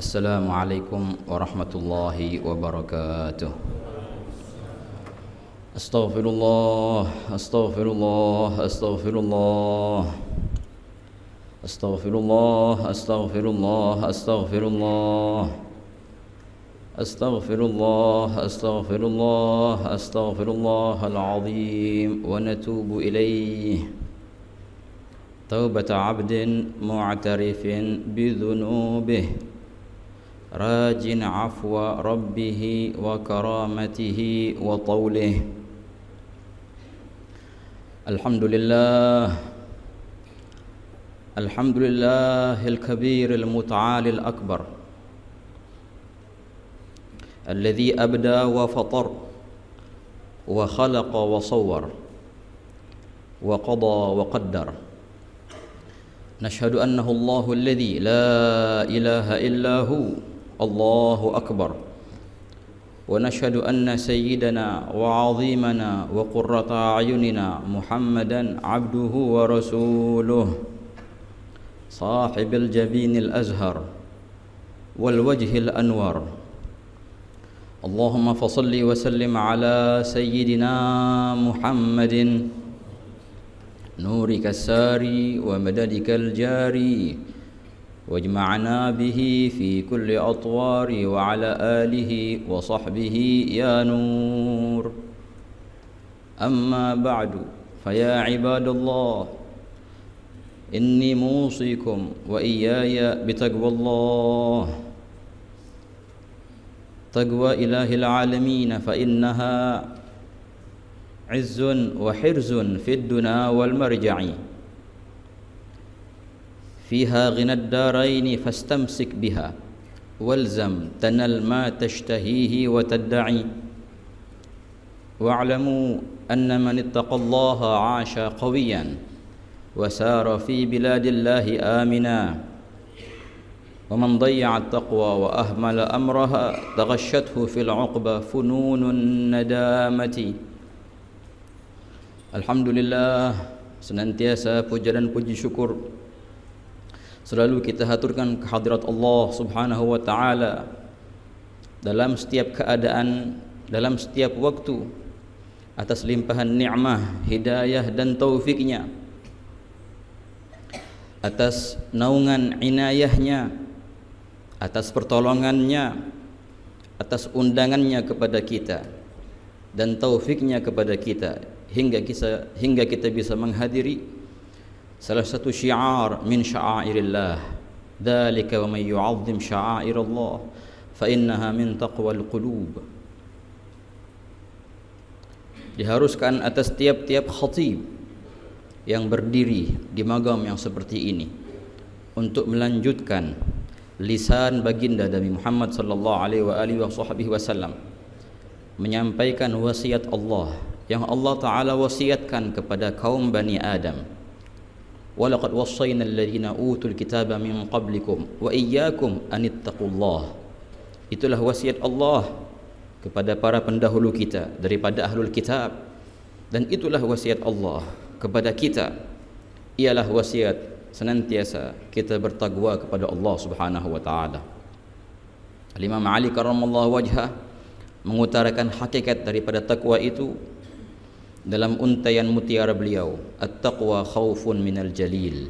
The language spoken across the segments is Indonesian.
السلام عليكم ورحمة الله وبركاته أستغفر الله أستغفر الله أستغفر الله أستغفر الله أستغفر الله أستغفر الله أستغفر الله أستغفر الله أستغفر الله العظيم ونتوب إليه توبة عبد معترف بذنوبه راج عفو ربه وكرامته وطوله الحمد لله الحمد لله الكبير المتعال الأكبر الذي أبدى وفطر وخلق وصور وقضى وقدر نشهد أنه الله الذي لا إله إلا هو الله أكبر ونشهد أن سيدنا وعظيمنا وقرة أعيننا محمدا عبده ورسوله صاحب الجبين الأزهر والوجه الأنور اللهم فصل وسلم على سيدنا محمد نورك الساري ومددك الجاري واجمعنا به في كل أطوار وعلى آله وصحبه يا نور أما بعد فيا عباد الله إني موصيكم وإياي بتقوى الله تقوى إله العالمين فإنها عز وحرز في الدنا والمرجع فيها غنى الدارين فاستمسك بها والزم تنل ما تشتهيه وتدعي واعلموا أن من اتقى الله عاش قويا وسار في بلاد الله آمنا ومن ضيع التقوى وأهمل أمرها تغشته في العقبة فنون الندامة لله senantiasa puja dan puji syukur selalu kita haturkan kehadirat Allah Subhanahu wa taala dalam setiap keadaan, dalam setiap waktu atas limpahan nikmah, hidayah dan taufiknya atas naungan inayahnya atas pertolongannya atas undangannya kepada kita dan taufiknya kepada kita hingga kita hingga kita bisa menghadiri salah satu syiar min sya'airillah ذلك ومن يعظم شعائر الله فإنها من تقوى القلوب diharuskan atas tiap-tiap khatib yang berdiri di magam yang seperti ini untuk melanjutkan lisan baginda Nabi Muhammad sallallahu alaihi wasallam menyampaikan wasiat Allah yang Allah taala wasiatkan kepada kaum Bani Adam walaqad wassayna alladziina utul kitaba min qablikum wa iyyakum an ittaqullah itulah wasiat Allah kepada para pendahulu kita daripada ahlul kitab dan itulah wasiat Allah kepada kita ialah wasiat senantiasa kita bertakwa kepada Allah Subhanahu wa taala Al Imam Ali karramallahu mengutarakan hakikat daripada takwa itu dalam untayan mutiara beliau at-taqwa khaufun minal jalil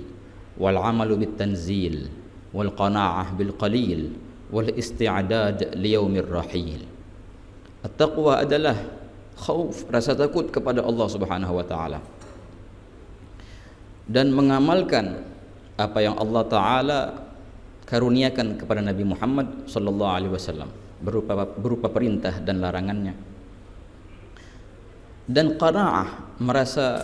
wal amalu bit tanzil wal qanaah bil qalil wal isti'dad li yaumir rahil at-taqwa adalah khauf rasa takut kepada Allah Subhanahu wa taala dan mengamalkan apa yang Allah taala karuniakan kepada Nabi Muhammad sallallahu alaihi wasallam berupa berupa perintah dan larangannya dan qanaah merasa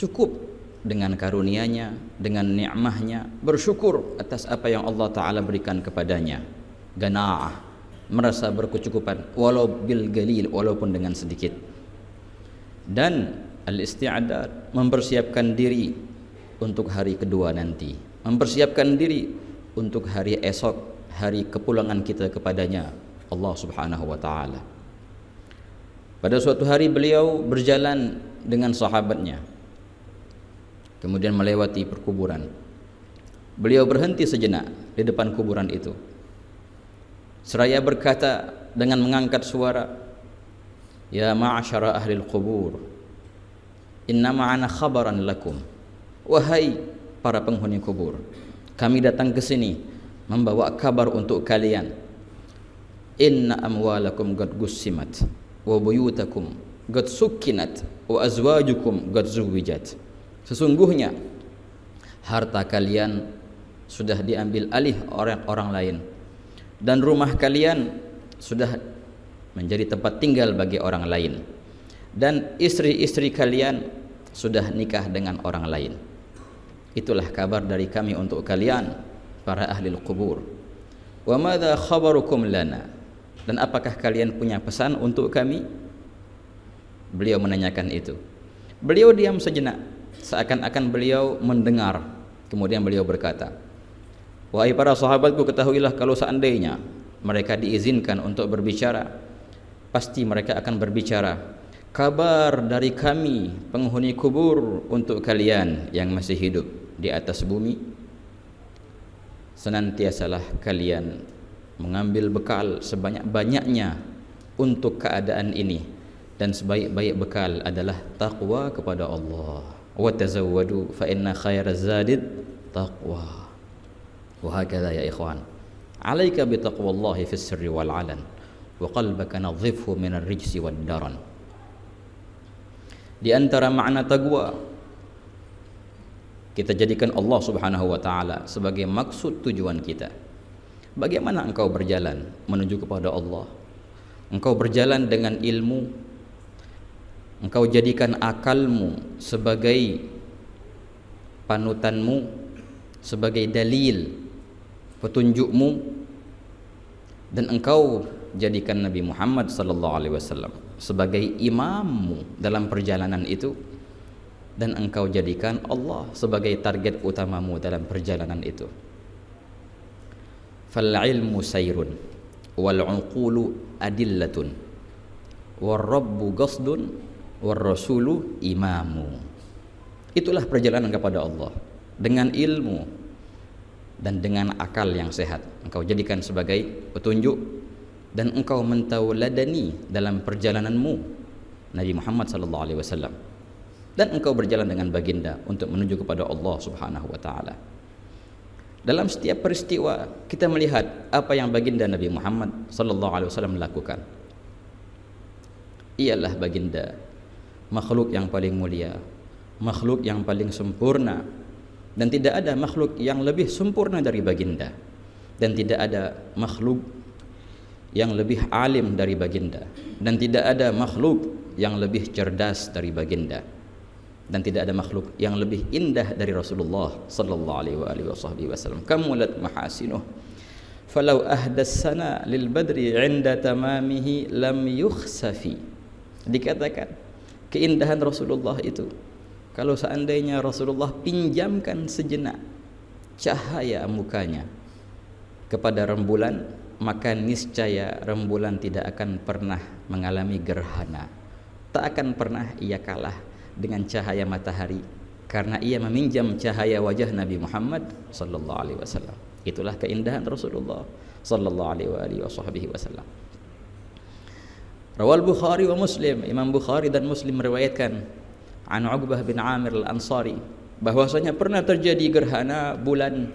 cukup dengan karunia-Nya, dengan nikmahnya, bersyukur atas apa yang Allah taala berikan kepadanya. Ganaah, merasa berkecukupan walau bil galil walaupun dengan sedikit. Dan al-isti'dad mempersiapkan diri untuk hari kedua nanti, mempersiapkan diri untuk hari esok, hari kepulangan kita kepadanya Allah Subhanahu wa taala. Pada suatu hari beliau berjalan dengan sahabatnya. Kemudian melewati perkuburan. Beliau berhenti sejenak di depan kuburan itu. Seraya berkata dengan mengangkat suara, "Ya ma'asyara ahli al-qubur, inna ma'ana khabaran lakum." Wahai para penghuni kubur, kami datang ke sini membawa kabar untuk kalian. Inna amwalakum qad gussimat wa buyutakum qad sukkinat wa azwajukum qad zuwijat sesungguhnya harta kalian sudah diambil alih orang-orang lain dan rumah kalian sudah menjadi tempat tinggal bagi orang lain dan istri-istri kalian sudah nikah dengan orang lain itulah kabar dari kami untuk kalian para ahli kubur wa madza khabarukum lana dan apakah kalian punya pesan untuk kami? Beliau menanyakan itu. Beliau diam sejenak, seakan-akan beliau mendengar. Kemudian beliau berkata, "Wahai para sahabatku, ketahuilah kalau seandainya mereka diizinkan untuk berbicara, pasti mereka akan berbicara. Kabar dari kami, penghuni kubur, untuk kalian yang masih hidup di atas bumi, senantiasalah kalian mengambil bekal sebanyak-banyaknya untuk keadaan ini dan sebaik-baik bekal adalah takwa kepada Allah wa tazawwadu fa inna khairaz zadid taqwa wa hakadha ya ikhwan alaika bi taqwallahi fis sirri wal alan wa qalbaka nadhifhu min ar-rijsi wad daran di antara makna taqwa kita jadikan Allah Subhanahu wa taala sebagai maksud tujuan kita Bagaimana engkau berjalan menuju kepada Allah? Engkau berjalan dengan ilmu. Engkau jadikan akalmu sebagai panutanmu, sebagai dalil petunjukmu dan engkau jadikan Nabi Muhammad sallallahu alaihi wasallam sebagai imammu dalam perjalanan itu dan engkau jadikan Allah sebagai target utamamu dalam perjalanan itu fal ilmu sayrun wal uqulu adillatun war rabbu qasdun war rasulu imamu itulah perjalanan kepada Allah dengan ilmu dan dengan akal yang sehat engkau jadikan sebagai petunjuk dan engkau mentauladani dalam perjalananmu Nabi Muhammad sallallahu alaihi wasallam dan engkau berjalan dengan baginda untuk menuju kepada Allah Subhanahu wa taala dalam setiap peristiwa kita melihat apa yang baginda Nabi Muhammad sallallahu alaihi wasallam lakukan. Ialah baginda makhluk yang paling mulia, makhluk yang paling sempurna dan tidak ada makhluk yang lebih sempurna dari baginda dan tidak ada makhluk yang lebih alim dari baginda dan tidak ada makhluk yang lebih cerdas dari baginda dan tidak ada makhluk yang lebih indah dari Rasulullah sallallahu alaihi wasallam kamulat mahasinuh falau ahdas lil badri inda tamamihi lam yukhsafi dikatakan keindahan Rasulullah itu kalau seandainya Rasulullah pinjamkan sejenak cahaya mukanya kepada rembulan maka niscaya rembulan tidak akan pernah mengalami gerhana tak akan pernah ia kalah dengan cahaya matahari karena ia meminjam cahaya wajah Nabi Muhammad sallallahu alaihi wasallam. Itulah keindahan Rasulullah sallallahu alaihi wasallam. Rawal Bukhari wa Muslim, Imam Bukhari dan Muslim meriwayatkan an Uqbah bin Amir Al-Ansari bahwasanya pernah terjadi gerhana bulan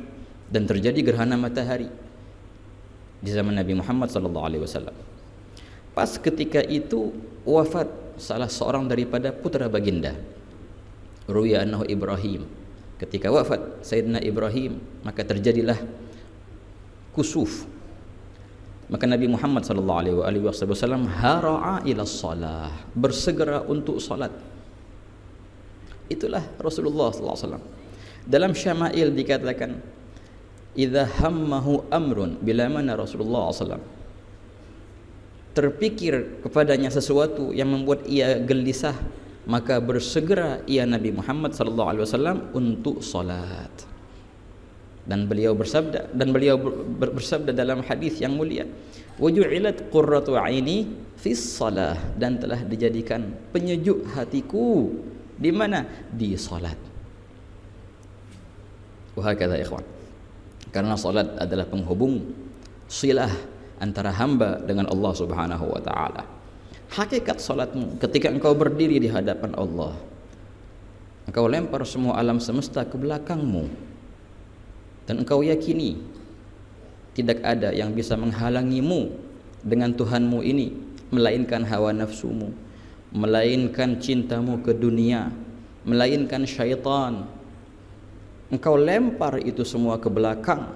dan terjadi gerhana matahari di zaman Nabi Muhammad sallallahu alaihi wasallam. Pas ketika itu wafat salah seorang daripada putra baginda ruya annahu Ibrahim ketika wafat Sayyidina Ibrahim maka terjadilah kusuf maka Nabi Muhammad sallallahu alaihi wasallam haraa ila bersegera untuk salat itulah Rasulullah sallallahu alaihi wasallam dalam syama'il dikatakan idza hammahu amrun bila mana Rasulullah sallallahu alaihi wasallam terpikir kepadanya sesuatu yang membuat ia gelisah maka bersegera ia Nabi Muhammad sallallahu alaihi wasallam untuk salat dan beliau bersabda dan beliau bersabda dalam hadis yang mulia waju'ilat qurratu aini fi salah dan telah dijadikan penyejuk hatiku di mana di salat kata ikhwan karena salat adalah penghubung silah antara hamba dengan Allah Subhanahu wa taala. Hakikat salatmu ketika engkau berdiri di hadapan Allah, engkau lempar semua alam semesta ke belakangmu dan engkau yakini tidak ada yang bisa menghalangimu dengan Tuhanmu ini melainkan hawa nafsumu, melainkan cintamu ke dunia, melainkan syaitan. Engkau lempar itu semua ke belakang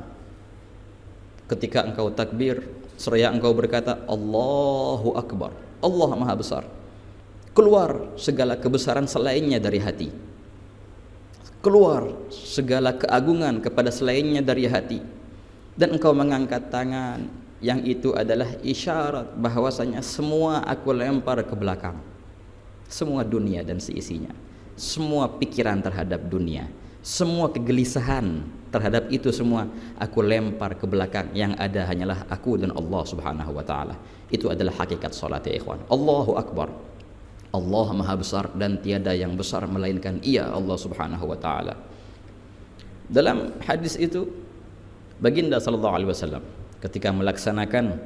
ketika engkau takbir Seraya engkau berkata, Allahu Akbar. Allah Maha Besar. Keluar segala kebesaran selainnya dari hati. Keluar segala keagungan kepada selainnya dari hati. Dan engkau mengangkat tangan yang itu adalah isyarat bahwasanya semua aku lempar ke belakang. Semua dunia dan seisinya. Semua pikiran terhadap dunia. Semua kegelisahan terhadap itu semua aku lempar ke belakang yang ada hanyalah aku dan Allah Subhanahu wa taala itu adalah hakikat salat ya ikhwan Allahu akbar Allah maha besar dan tiada yang besar melainkan ia Allah Subhanahu wa taala dalam hadis itu baginda sallallahu alaihi wasallam ketika melaksanakan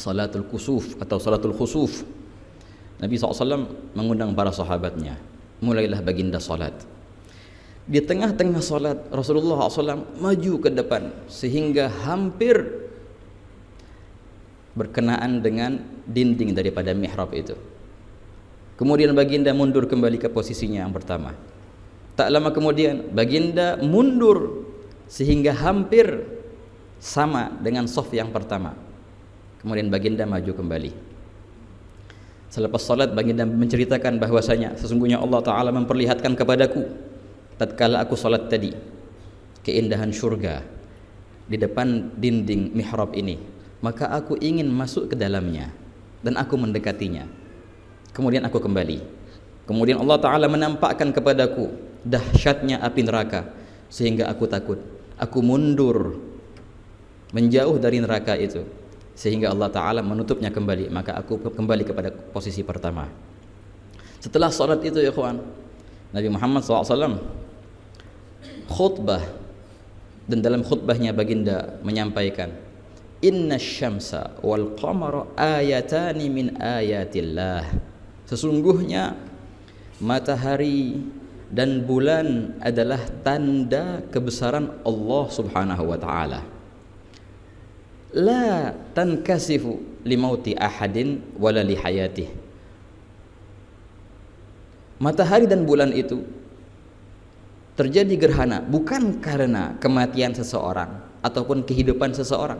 salatul kusuf atau salatul khusuf Nabi SAW mengundang para sahabatnya mulailah baginda salat di tengah-tengah solat Rasulullah SAW maju ke depan sehingga hampir berkenaan dengan dinding daripada mihrab itu. Kemudian baginda mundur kembali ke posisinya yang pertama. Tak lama kemudian baginda mundur sehingga hampir sama dengan sof yang pertama. Kemudian baginda maju kembali. Selepas salat baginda menceritakan bahwasanya sesungguhnya Allah taala memperlihatkan kepadaku tatkala aku sholat tadi keindahan surga di depan dinding mihrab ini maka aku ingin masuk ke dalamnya dan aku mendekatinya kemudian aku kembali kemudian Allah Ta'ala menampakkan kepadaku dahsyatnya api neraka sehingga aku takut aku mundur menjauh dari neraka itu sehingga Allah Ta'ala menutupnya kembali maka aku kembali kepada posisi pertama setelah sholat itu ya kawan Nabi Muhammad SAW khutbah dan dalam khutbahnya baginda menyampaikan Inna syamsa wal qamara ayatani min ayatillah Sesungguhnya matahari dan bulan adalah tanda kebesaran Allah Subhanahu wa taala. La tankasifu limauti ahadin wala lihayatih. Matahari dan bulan itu terjadi gerhana bukan karena kematian seseorang ataupun kehidupan seseorang.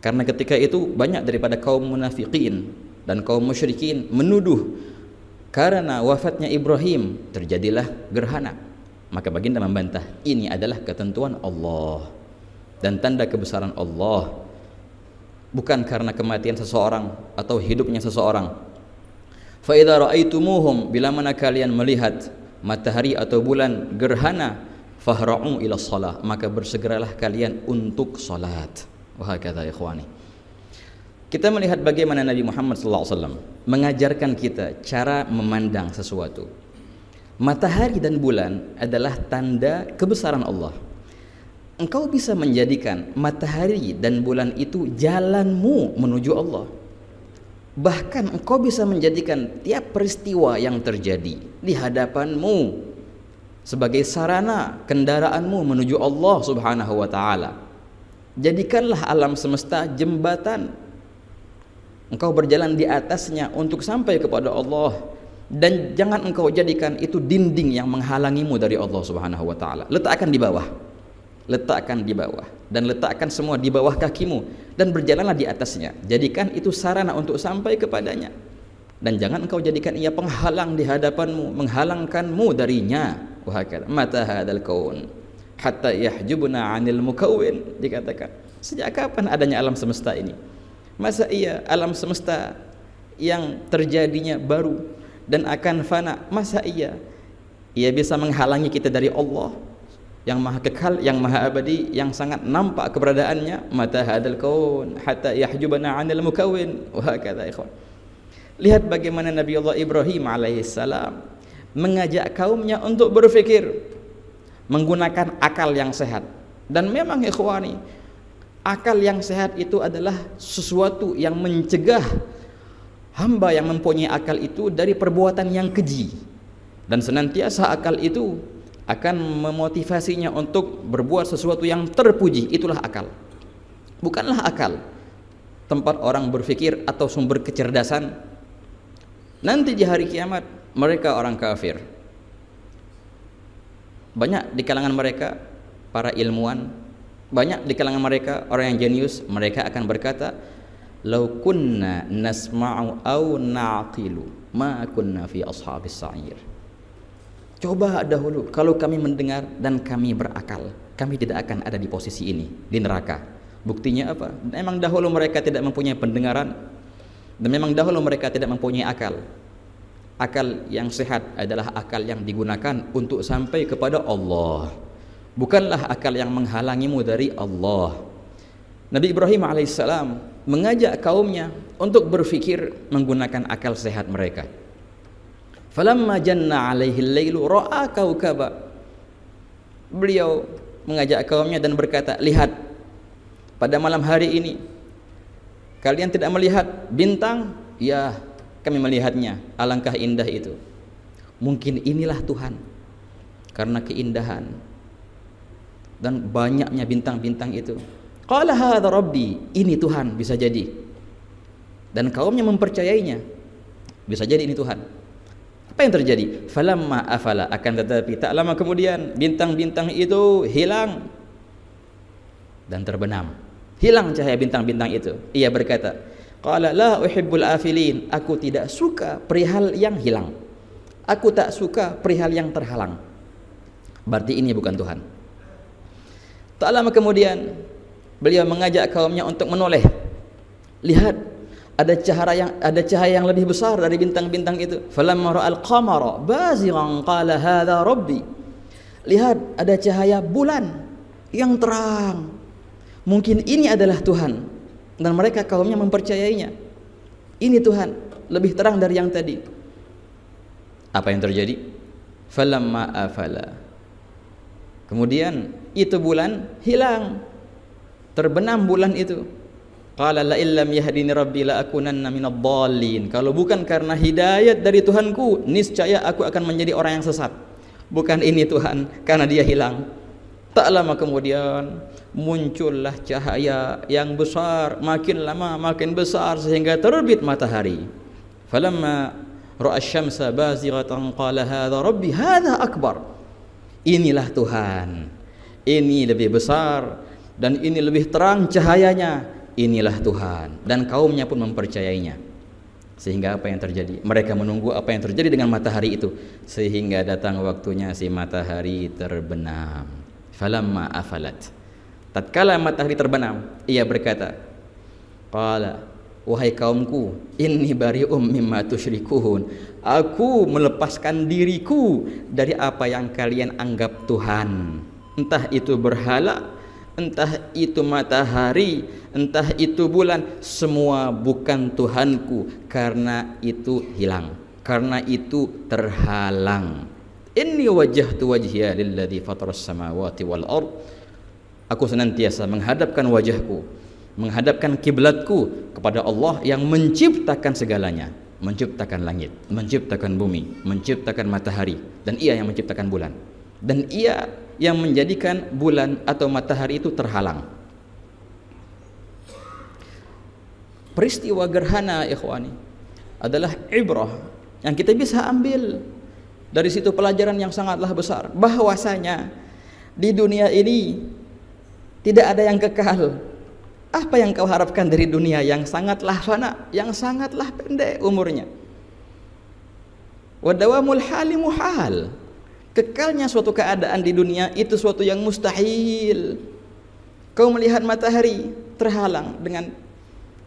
Karena ketika itu banyak daripada kaum munafikin dan kaum musyrikin menuduh karena wafatnya Ibrahim terjadilah gerhana. Maka baginda membantah, ini adalah ketentuan Allah dan tanda kebesaran Allah. Bukan karena kematian seseorang atau hidupnya seseorang. Fa idza bila mana kalian melihat matahari atau bulan gerhana fahra'u ila salah maka bersegeralah kalian untuk salat wah kata ikhwani kita melihat bagaimana Nabi Muhammad SAW mengajarkan kita cara memandang sesuatu matahari dan bulan adalah tanda kebesaran Allah engkau bisa menjadikan matahari dan bulan itu jalanmu menuju Allah Bahkan engkau bisa menjadikan tiap peristiwa yang terjadi di hadapanmu sebagai sarana kendaraanmu menuju Allah Subhanahu wa taala. Jadikanlah alam semesta jembatan. Engkau berjalan di atasnya untuk sampai kepada Allah dan jangan engkau jadikan itu dinding yang menghalangimu dari Allah Subhanahu wa taala. Letakkan di bawah letakkan di bawah dan letakkan semua di bawah kakimu dan berjalanlah di atasnya jadikan itu sarana untuk sampai kepadanya dan jangan engkau jadikan ia penghalang di hadapanmu menghalangkanmu darinya Wahai mata hadal kaun hatta yahjubuna anil mukawin dikatakan sejak kapan adanya alam semesta ini masa ia alam semesta yang terjadinya baru dan akan fana masa ia ia bisa menghalangi kita dari Allah yang maha kekal, yang maha abadi, yang sangat nampak keberadaannya, mata hadal kaun hatta yahjubana 'anil mukawin wa kata ikhwan. Lihat bagaimana Nabi Allah Ibrahim alaihissalam mengajak kaumnya untuk berfikir menggunakan akal yang sehat. Dan memang ikhwani, akal yang sehat itu adalah sesuatu yang mencegah hamba yang mempunyai akal itu dari perbuatan yang keji. Dan senantiasa akal itu akan memotivasinya untuk berbuat sesuatu yang terpuji itulah akal bukanlah akal tempat orang berpikir atau sumber kecerdasan nanti di hari kiamat mereka orang kafir banyak di kalangan mereka para ilmuwan banyak di kalangan mereka orang yang jenius mereka akan berkata lau kunna nasma'u au naqilu ma kunna fi ashabis sa'ir Coba dahulu kalau kami mendengar dan kami berakal, kami tidak akan ada di posisi ini di neraka. Buktinya apa? Memang dahulu mereka tidak mempunyai pendengaran dan memang dahulu mereka tidak mempunyai akal. Akal yang sehat adalah akal yang digunakan untuk sampai kepada Allah. Bukanlah akal yang menghalangimu dari Allah. Nabi Ibrahim alaihissalam mengajak kaumnya untuk berfikir menggunakan akal sehat mereka. Falamma janna alaihi lailu ra'a kaukaba. Beliau mengajak kaumnya dan berkata, "Lihat, pada malam hari ini kalian tidak melihat bintang?" Ya, kami melihatnya. Alangkah indah itu. Mungkin inilah Tuhan. Karena keindahan dan banyaknya bintang-bintang itu. Qala hadza rabbi, ini Tuhan bisa jadi. Dan kaumnya mempercayainya. Bisa jadi ini Tuhan. Apa yang terjadi? Falamma afala akan tetapi tak lama kemudian bintang-bintang itu hilang dan terbenam. Hilang cahaya bintang-bintang itu. Ia berkata, "Qala la uhibbul afilin." Aku tidak suka perihal yang hilang. Aku tak suka perihal yang terhalang. Berarti ini bukan Tuhan. Tak lama kemudian beliau mengajak kaumnya untuk menoleh. Lihat ada cahaya yang ada cahaya yang lebih besar dari bintang-bintang itu. Falamma ra'al qamara bazighan qala hadza rabbi. Lihat ada cahaya bulan yang terang. Mungkin ini adalah Tuhan dan mereka kaumnya mempercayainya. Ini Tuhan, lebih terang dari yang tadi. Apa yang terjadi? Falamma afala. Kemudian itu bulan hilang. Terbenam bulan itu Qala la illam yahdini rabbi la akunanna minad dhalin. Kalau bukan karena hidayat dari Tuhanku, niscaya aku akan menjadi orang yang sesat. Bukan ini Tuhan, karena dia hilang. Tak lama kemudian muncullah cahaya yang besar, makin lama makin besar sehingga terbit matahari. Falamma ra'a asy-syamsa bazighatan qala hadza rabbi hadza akbar. Inilah Tuhan. Ini lebih besar dan ini lebih terang cahayanya inilah Tuhan dan kaumnya pun mempercayainya sehingga apa yang terjadi mereka menunggu apa yang terjadi dengan matahari itu sehingga datang waktunya si matahari terbenam falamma afalat tatkala matahari terbenam ia berkata qala wahai kaumku inni bari'um mimma tusyrikuhun aku melepaskan diriku dari apa yang kalian anggap Tuhan entah itu berhala entah itu matahari entah itu bulan, semua bukan Tuhanku karena itu hilang, karena itu terhalang. Inni wajahtu wajhiya lilladzi fataras samawati wal ard. Aku senantiasa menghadapkan wajahku, menghadapkan kiblatku kepada Allah yang menciptakan segalanya, menciptakan langit, menciptakan bumi, menciptakan matahari dan ia yang menciptakan bulan. Dan ia yang menjadikan bulan atau matahari itu terhalang. peristiwa gerhana ikhwani adalah ibrah yang kita bisa ambil dari situ pelajaran yang sangatlah besar bahwasanya di dunia ini tidak ada yang kekal apa yang kau harapkan dari dunia yang sangatlah fana yang sangatlah pendek umurnya wadawamul hali muhal kekalnya suatu keadaan di dunia itu suatu yang mustahil kau melihat matahari terhalang dengan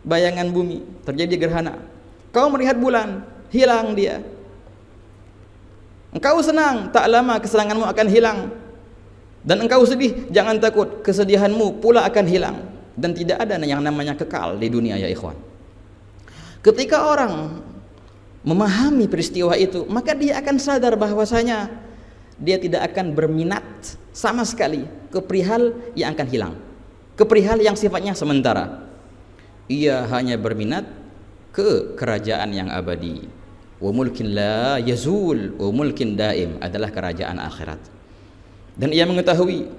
bayangan bumi, terjadi gerhana. Kau melihat bulan, hilang dia. Engkau senang, tak lama kesenanganmu akan hilang. Dan engkau sedih, jangan takut, kesedihanmu pula akan hilang. Dan tidak ada yang namanya kekal di dunia ya ikhwan. Ketika orang memahami peristiwa itu, maka dia akan sadar bahwasanya dia tidak akan berminat sama sekali ke perihal yang akan hilang, ke perihal yang sifatnya sementara ia hanya berminat ke kerajaan yang abadi wa mulkin la yazul wa mulkin daim adalah kerajaan akhirat dan ia mengetahui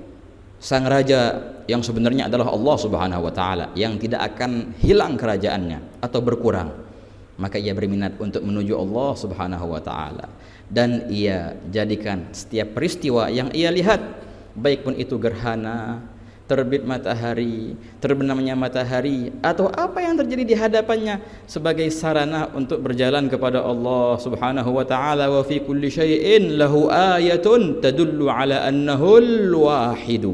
sang raja yang sebenarnya adalah Allah Subhanahu wa taala yang tidak akan hilang kerajaannya atau berkurang maka ia berminat untuk menuju Allah Subhanahu wa taala dan ia jadikan setiap peristiwa yang ia lihat baik pun itu gerhana terbit matahari, terbenamnya matahari, atau apa yang terjadi di hadapannya sebagai sarana untuk berjalan kepada Allah Subhanahu wa taala wa fi kulli syai'in lahu ayatun tadullu ala annahu al-wahid.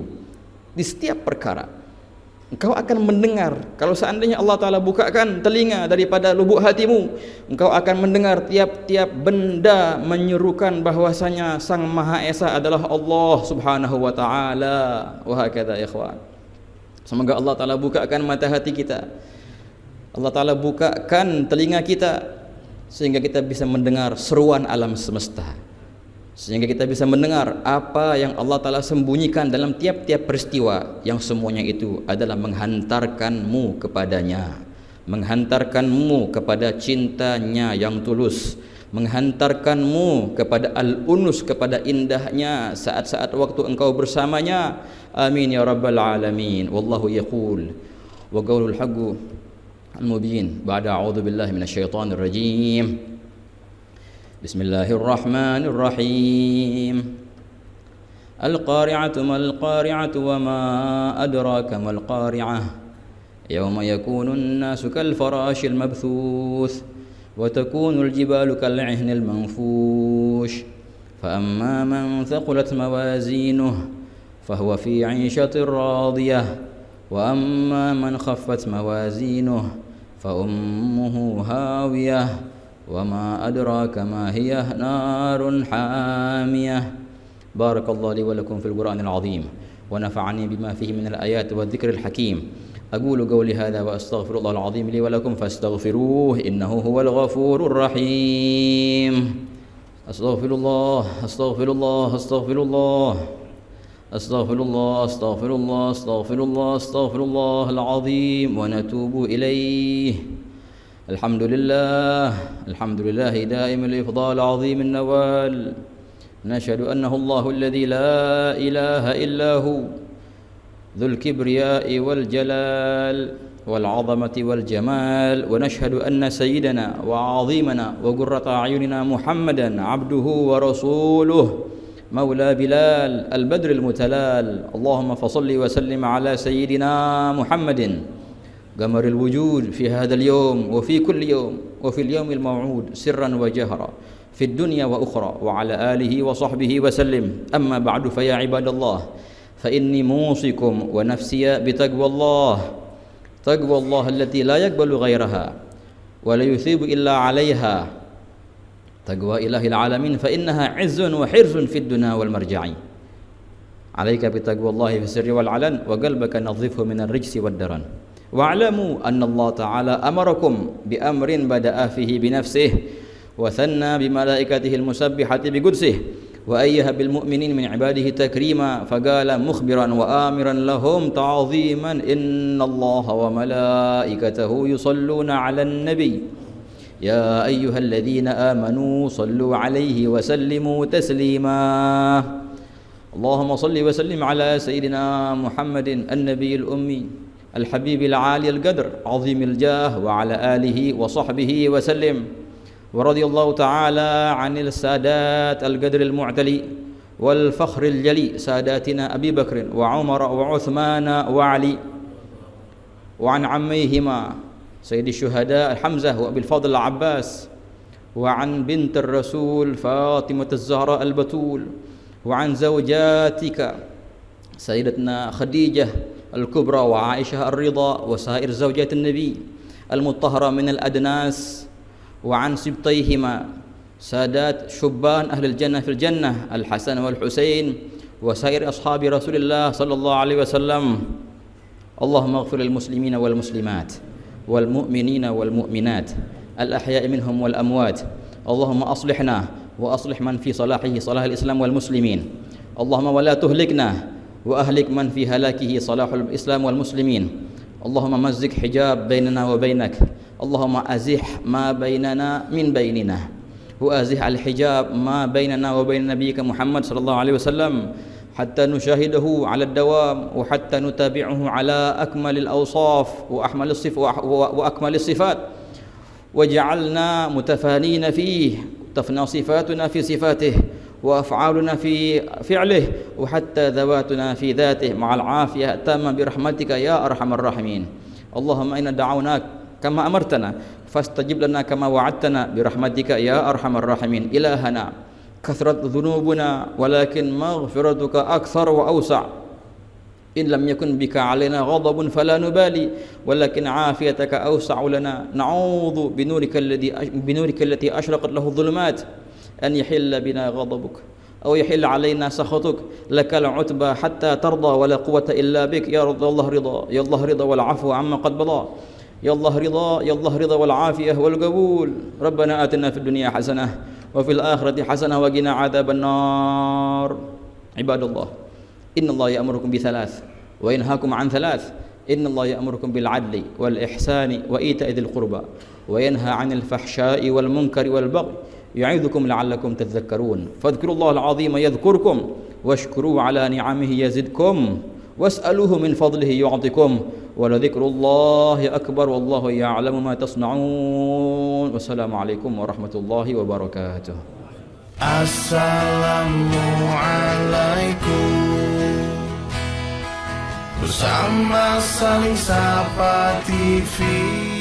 Di setiap perkara engkau akan mendengar kalau seandainya Allah taala bukakan telinga daripada lubuk hatimu engkau akan mendengar tiap-tiap benda menyerukan bahwasanya Sang Maha Esa adalah Allah Subhanahu wa taala wa ikhwan semoga Allah taala bukakan mata hati kita Allah taala bukakan telinga kita sehingga kita bisa mendengar seruan alam semesta sehingga kita bisa mendengar apa yang Allah Ta'ala sembunyikan dalam tiap-tiap peristiwa yang semuanya itu adalah menghantarkanmu kepadanya menghantarkanmu kepada cintanya yang tulus menghantarkanmu kepada al-unus kepada indahnya saat-saat waktu engkau bersamanya amin ya rabbal alamin wallahu yaqul wa qawlul haqqu al-mubin ba'da a'udzu billahi minasyaitonir rajim بسم الله الرحمن الرحيم القارعة ما القارعة وما أدراك ما القارعة يوم يكون الناس كالفراش المبثوث وتكون الجبال كالعهن المنفوش فأما من ثقلت موازينه فهو في عيشة راضية وأما من خفت موازينه فأمه هاوية وما أدراك ما هي نار حامية بارك الله لي ولكم في القرآن العظيم ونفعني بما فيه من الآيات والذكر الحكيم أقول قولي هذا وأستغفر الله العظيم لي ولكم فاستغفروه إنه هو الغفور الرحيم أستغفر الله أستغفر الله أستغفر الله أستغفر الله أستغفر الله أستغفر الله أستغفر الله العظيم ونتوب إليه الحمد لله الحمد لله دائم الإفضال عظيم النوال نشهد أنه الله الذي لا إله إلا هو ذو الكبرياء والجلال والعظمة والجمال ونشهد أن سيدنا وعظيمنا وقرة أعيننا محمدا عبده ورسوله مولى بلال البدر المتلال اللهم فصل وسلم على سيدنا محمد قمر الوجود في هذا اليوم وفي كل يوم وفي اليوم الموعود سرا وجهرا في الدنيا واخرى وعلى اله وصحبه وسلم اما بعد فيا عباد الله فاني موصيكم ونفسي بتقوى الله تقوى الله التي لا يقبل غيرها ولا يثيب الا عليها تقوى اله العالمين فانها عز وحرز في الدنا والمرجع عليك بتقوى الله في السر والعلن وقلبك نظفه من الرجس والدرن واعلموا أن الله تعالى أمركم بأمر بدأ فيه بنفسه وثنى بملائكته المسبحة بقدسه وأيها بالمؤمنين من عباده تكريما فقال مخبرا وآمرا لهم تعظيما إن الله وملائكته يصلون على النبي يا أيها الذين آمنوا صلوا عليه وسلموا تسليما اللهم صل وسلم على سيدنا محمد النبي الأمي الحبيب العالي القدر عظيم الجاه وعلى آله وصحبه وسلم ورضي الله تعالى عن السادات القدر المعتلي والفخر الجلي ساداتنا أبي بكر وعمر وعثمان وعلي وعن عميهما سيد الشهداء حمزة وأبي الفضل العباس وعن بنت الرسول فاطمة الزهراء البتول وعن زوجاتك سيدتنا خديجة الكبرى وعائشة الرضا وسائر زوجات النبي المطهرة من الأدناس وعن سبطيهما سادات شبان أهل الجنة في الجنة الحسن والحسين وسائر أصحاب رسول الله صلى الله عليه وسلم اللهم اغفر للمسلمين والمسلمات والمؤمنين والمؤمنات الأحياء منهم والأموات اللهم أصلحنا وأصلح من في صلاحه صلاح الإسلام والمسلمين اللهم ولا تهلكنا وأهلك من في هلاكه صلاح الإسلام والمسلمين اللهم مزق حجاب بيننا وبينك اللهم أزح ما بيننا من بيننا وأزح الحجاب ما بيننا وبين نبيك محمد صلى الله عليه وسلم حتى نشاهده على الدوام وحتى نتابعه على أكمل الأوصاف وأحمل الصف وأكمل الصفات وجعلنا متفانين فيه تفنى صفاتنا في صفاته وأفعالنا في فعله وحتى ذواتنا في ذاته مع العافية تاما برحمتك يا أرحم الراحمين اللهم إنا دعوناك كما أمرتنا فاستجب لنا كما وعدتنا برحمتك يا أرحم الراحمين إلهنا كثرت ذنوبنا ولكن مغفرتك أكثر وأوسع إن لم يكن بك علينا غضب فلا نبالي ولكن عافيتك أوسع لنا نعوذ بنورك الذي بنورك التي أشرقت له الظلمات أن يحل بنا غضبك أو يحل علينا سخطك لك العتبى حتى ترضى ولا قوة إلا بك يا رضا الله رضا يا الله رضا والعفو عما قد بضى يا الله رضا يا الله رضا والعافية والقبول ربنا آتنا في الدنيا حسنة وفي الآخرة حسنة وقنا عذاب النار عباد الله إن الله يأمركم بثلاث وينهاكم عن ثلاث إن الله يأمركم بالعدل والإحسان وإيتاء ذي القربى وينهى عن الفحشاء والمنكر والبغي يعظكم لعلكم تذكرون فاذكروا الله العظيم يذكركم واشكروا على نعمه يزدكم واسألوه من فضله يعطكم ولذكر الله أكبر والله يعلم ما تصنعون والسلام عليكم ورحمة الله وبركاته السلام عليكم Bersama saling sapa TV